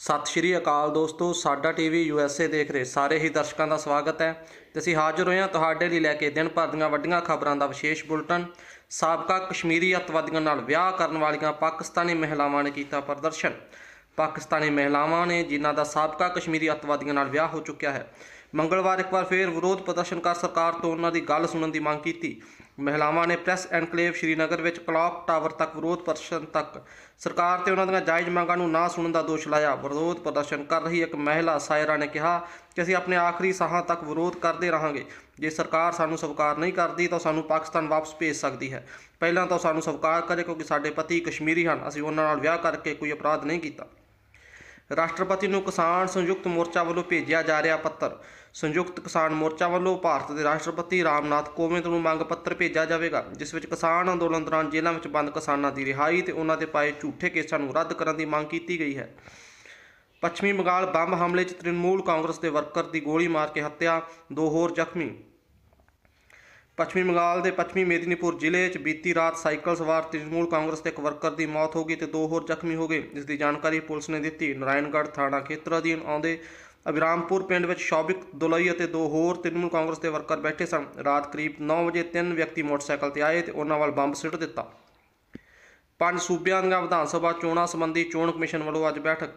ਸਤਿ ਸ਼੍ਰੀ ਅਕਾਲ ਦੋਸਤੋ ਸਾਡਾ ਟੀਵੀ ਯੂਐਸਏ ਦੇਖ ਰਹੇ ਸਾਰੇ ਹੀ ਦਰਸ਼ਕਾਂ ਦਾ ਸਵਾਗਤ ਹੈ ਤੇ ਅਸੀਂ ਹਾਜ਼ਰ ਹੋਏ ਹਾਂ ਤੁਹਾਡੇ ਲਈ ਲੈ ਕੇ ਦਿਨ ਭਰ ਦੀਆਂ ਵੱਡੀਆਂ ਖਬਰਾਂ ਦਾ ਵਿਸ਼ੇਸ਼ ਬੁਲਟਨ ਸਾਬਕਾ ਕਸ਼ਮੀਰੀ ਅਤਵਾਦੀਆਂ ਨਾਲ ਵਿਆਹ ਕਰਨ ਵਾਲੀਆਂ ਪਾਕਿਸਤਾਨੀ ਮਹਿਲਾਵਾਂ ਨੇ ਕੀਤਾ ਪ੍ਰਦਰਸ਼ਨ ਪਾਕਿਸਤਾਨੀ ਮਹਿਲਾਵਾਂ ਨੇ ਜਿਨ੍ਹਾਂ ਦਾ ਸਾਬਕਾ ਕਸ਼ਮੀਰੀ ਅਤਵਾਦੀਆਂ ਨਾਲ ਵਿਆਹ ਹੋ ਚੁੱਕਿਆ ਹੈ ਮੰਗਲਵਾਰ ਇੱਕ ਵਾਰ ਫੇਰ ਵਿਰੋਧ ਪ੍ਰਦਰਸ਼ਨ ਕਰ ਸਰਕਾਰ ਤੋਂ ਉਹਨਾਂ ਦੀ ਗੱਲ ਸੁਣਨ ਦੀ ਮੰਗ ਕੀਤੀ ਮਹਿਲਾਵਾਂ ਨੇ ਪ੍ਰੈਸ ਐਨਕਲੇਵ ਸ਼੍ਰੀਨਗਰ ਵਿੱਚ ਕਲੌਕ ਟਾਵਰ ਤੱਕ ਵਿਰੋਧ ਪ੍ਰਦਰਸ਼ਨ ਤੱਕ ਸਰਕਾਰ ਤੇ ਉਹਨਾਂ ਦੀਆਂ ਜਾਇਜ਼ ਮੰਗਾਂ ਨੂੰ ਨਾ ਸੁਣਨ ਦਾ ਦੋਸ਼ ਲਾਇਆ ਵਿਰੋਧ ਪ੍ਰਦਰਸ਼ਨ ਕਰ ਰਹੀ ਇੱਕ ਮਹਿਲਾ ਸਾਇਰਾ ਨੇ ਕਿਹਾ ਕਿ ਅਸੀਂ ਆਪਣੇ ਆਖਰੀ ਸਾਹਾਂ ਤੱਕ ਵਿਰੋਧ ਕਰਦੇ ਰਹਾਂਗੇ ਜੇ ਸਰਕਾਰ ਸਾਨੂੰ ਸਵਕਾਰ ਨਹੀਂ ਕਰਦੀ ਤਾਂ ਸਾਨੂੰ ਪਾਕਿਸਤਾਨ ਵਾਪਸ ਭੇਜ ਸਕਦੀ ਹੈ ਪਹਿਲਾਂ ਤਾਂ ਸਾਨੂੰ ਸਵਕਾਰ ਕਰੇ ਕਿਉਂਕਿ ਸਾਡੇ ਪਤੀ ਕਸ਼ਮੀਰੀ ਹਨ ਅਸੀਂ ਉਹਨਾਂ ਨਾਲ ਵਿਆਹ ਕਰਕੇ ਕੋਈ ਅਪਰਾਧ ਨਹੀਂ ਕੀਤਾ ਰਾਸ਼ਟਰਪਤੀ ਨੂੰ ਕਿਸਾਨ ਸੰਯੁਕਤ ਮੋਰਚਾ ਵੱਲੋਂ ਭੇਜਿਆ ਜਾ ਰਿਹਾ ਪੱਤਰ ਸੰਯੁਕਤ ਕਿਸਾਨ ਮੋਰਚਾ ਵੱਲੋਂ ਭਾਰਤ ਦੇ ਰਾਸ਼ਟਰਪਤੀ ਰਾਮਨਾਥ ਕੋਵਿੰਦ ਨੂੰ ਮੰਗ ਪੱਤਰ ਭੇਜਿਆ ਜਾਵੇਗਾ ਜਿਸ ਵਿੱਚ ਕਿਸਾਨ ਅੰਦੋਲਨ ਦੌਰਾਨ ਜੇਲ੍ਹਾਂ ਵਿੱਚ ਬੰਦ ਕਿਸਾਨਾਂ ਦੀ ਰਿਹਾਈ ਤੇ ਉਹਨਾਂ ਦੇ ਪਾਏ ਝੂਠੇ ਕੇਸਾਂ ਨੂੰ ਰੱਦ ਕਰਨ ਦੀ ਮੰਗ ਕੀਤੀ ਗਈ ਹੈ ਪੱਛਮੀ ਬੰਗਾਲ ਬੰਬ ਹਮਲੇ 'ਚ ਤ੍ਰਿਣਮੂਲ ਕਾਂਗਰਸ ਦੇ ਵਰਕਰ ਦੀ ਗੋਲੀ ਮਾਰ ਕੇ ਹੱਤਿਆ ਦੋ ਹੋਰ ਜ਼ਖਮੀ ਪੱਛਮੀ ਬੰਗਾਲ ਦੇ ਪੱਛਮੀ ਮੇਦਨੀਪੁਰ ਜ਼ਿਲ੍ਹੇ 'ਚ ਬੀਤੀ ਰਾਤ ਸਾਈਕਲ ਸਵਾਰ ਤ੍ਰਿਸ਼ਮੂਲ ਕਾਂਗਰਸ ਦੇ ਇੱਕ ਵਰਕਰ ਦੀ ਮੌਤ ਹੋ ਗਈ ਤੇ ਦੋ ਹੋਰ ਜ਼ਖਮੀ ਹੋ ਗਏ ਜਿਸ ਦੀ ਜਾਣਕਾਰੀ ਪੁਲਿਸ ਨੇ ਦਿੱਤੀ ਨਾਰਾਇਣਗੜ੍ਹ ਥਾਣਾ ਖੇਤਰ ਅਧੀਨ ਆਉਂਦੇ ਅਬਰਾਮਪੁਰ ਪਿੰਡ ਵਿੱਚ ਸ਼ੌਬਿਕ ਦੁਲਈ ਅਤੇ ਦੋ ਹੋਰ ਤ੍ਰਿਸ਼ਮੂਲ ਕਾਂਗਰਸ ਦੇ ਵਰਕਰ ਬੈਠੇ ਸਨ ਰਾਤ ਕਰੀਬ 9 ਵਜੇ ਤਿੰਨ ਵਿਅਕਤੀ ਮੋਟਰਸਾਈਕਲ ਤੇ ਆਏ ਤੇ ਉਹਨਾਂ ਵੱਲ ਬੰਬ ਸਿੱਟ ਦਿੱਤਾ ਪੰਜ ਸੂਬਿਆਂ ਦੀਆਂ ਵਿਧਾਨ ਸਭਾ ਚੋਣਾਂ ਸੰਬੰਧੀ ਚੋਣ ਕਮਿਸ਼ਨ ਵੱਲੋਂ ਅੱਜ ਬੈਠਕ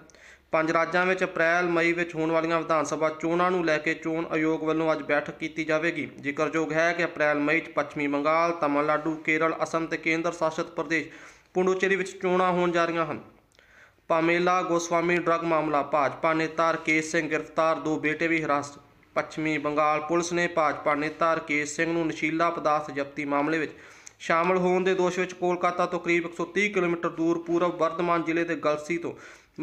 ਪੰਜ ਰਾਜਾਂ ਵਿੱਚ ਅਪ੍ਰੈਲ ਮਈ ਵਿੱਚ ਹੋਣ ਵਾਲੀਆਂ ਵਿਧਾਨ ਸਭਾ ਚੋਣਾਂ ਨੂੰ ਲੈ ਕੇ ਚੋਣ ਆਯੋਗ ਵੱਲੋਂ ਅੱਜ ਬੈਠਕ ਕੀਤੀ ਜਾਵੇਗੀ ਜ਼ਿਕਰਯੋਗ ਹੈ ਕਿ ਅਪ੍ਰੈਲ ਮਈ 'ਚ ਪੱਛਮੀ ਬੰਗਾਲ, ਤਮਿਲਨਾਡੂ ਕੇਰਲ, ਅਸਮ ਤੇ ਕੇਂਦਰ ਸ਼ਾਸਿਤ ਪ੍ਰਦੇਸ਼ ਪੁਡੂਚੇਰੀ ਵਿੱਚ ਚੋਣਾਂ ਹੋਣ ਜਾ ਰਹੀਆਂ ਹਨ। ਪਾਮੇਲਾ ਗੋਸਵਾਮੀ ਡਰੱਗ ਮਾਮਲਾ ਭਾਜਪਾ ਨੇਤਾ ਰਕੇਸ਼ ਸਿੰਘ ਗ੍ਰਿਫਤਾਰ ਦੋ ਬੇਟੇ ਵੀ ਹਿਰਾਸਤ ਪੱਛਮੀ ਬੰਗਾਲ ਪੁਲਿਸ ਨੇ ਭਾਜਪਾ ਨੇਤਾ ਰਕੇਸ਼ ਸਿੰਘ ਨੂੰ ਨਸ਼ੀਲਾ ਪਦਾਰਥ ਜ਼ਬਤੀ ਮਾਮਲੇ ਵਿੱਚ ਸ਼ਾਮਲ ਹੋਣ ਦੇ ਦੋਸ਼ ਵਿੱਚ ਕੋਲਕਾਤਾ ਤੋਂ ਕਰੀਬ 130 ਕਿਲੋਮੀਟਰ ਦੂਰ ਪੂਰਬ ਵਰਧਮਾਨ ਜ਼ਿਲ੍ਹੇ ਦੇ ਗਲਸੀ ਤੋਂ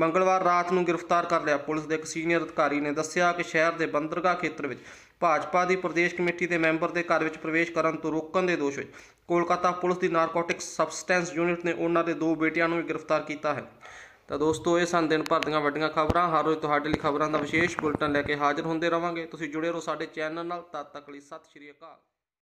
ਮੰਗਲਵਾਰ ਰਾਤ ਨੂੰ ਗ੍ਰਿਫਤਾਰ ਕਰ ਲਿਆ ਪੁਲਿਸ ਦੇ ਇੱਕ ਸੀਨੀਅਰ ਅਧਿਕਾਰੀ ਨੇ ਦੱਸਿਆ ਕਿ ਸ਼ਹਿਰ ਦੇ ਬੰਦਰਗਾਹ ਖੇਤਰ ਵਿੱਚ ਭਾਜਪਾ ਦੀ ਪ੍ਰਦੇਸ਼ ਕਮੇਟੀ ਦੇ ਮੈਂਬਰ ਦੇ ਘਰ ਵਿੱਚ ਪ੍ਰਵੇਸ਼ ਕਰਨ ਤੋਂ ਰੋਕਣ ਦੇ ਦੋਸ਼ ਵਿੱਚ ਕੋਲਕਾਤਾ ਪੁਲਿਸ ਦੀ ਨਾਰਕੋਟਿਕਸ ਸਬਸਟੈਂਸ ਯੂਨਿਟ ਨੇ ਉਹਨਾਂ ਦੇ ਦੋ ਬੇਟਿਆਂ ਨੂੰ ਵੀ ਗ੍ਰਿਫਤਾਰ ਕੀਤਾ ਹੈ ਤਾਂ ਦੋਸਤੋ ਇਹ ਸਨ ਦਿਨ ਭਰ ਦੀਆਂ ਵੱਡੀਆਂ ਖਬਰਾਂ ਹਰ ਰੋਜ਼ ਤੁਹਾਡੇ ਲਈ ਖਬਰਾਂ ਦਾ ਵਿਸ਼ੇਸ਼ ਬੁਲਟਨ ਲੈ ਕੇ ਹਾਜ਼ਰ ਹੁੰਦੇ ਰਵਾਂਗੇ ਤੁਸੀਂ ਜੁੜੇ ਰਹੋ ਸਾਡੇ ਚੈਨਲ ਨਾਲ ਤਦ ਤੱਕ ਲਈ ਸਤਿ ਸ਼੍ਰੀ ਅਕਾਲ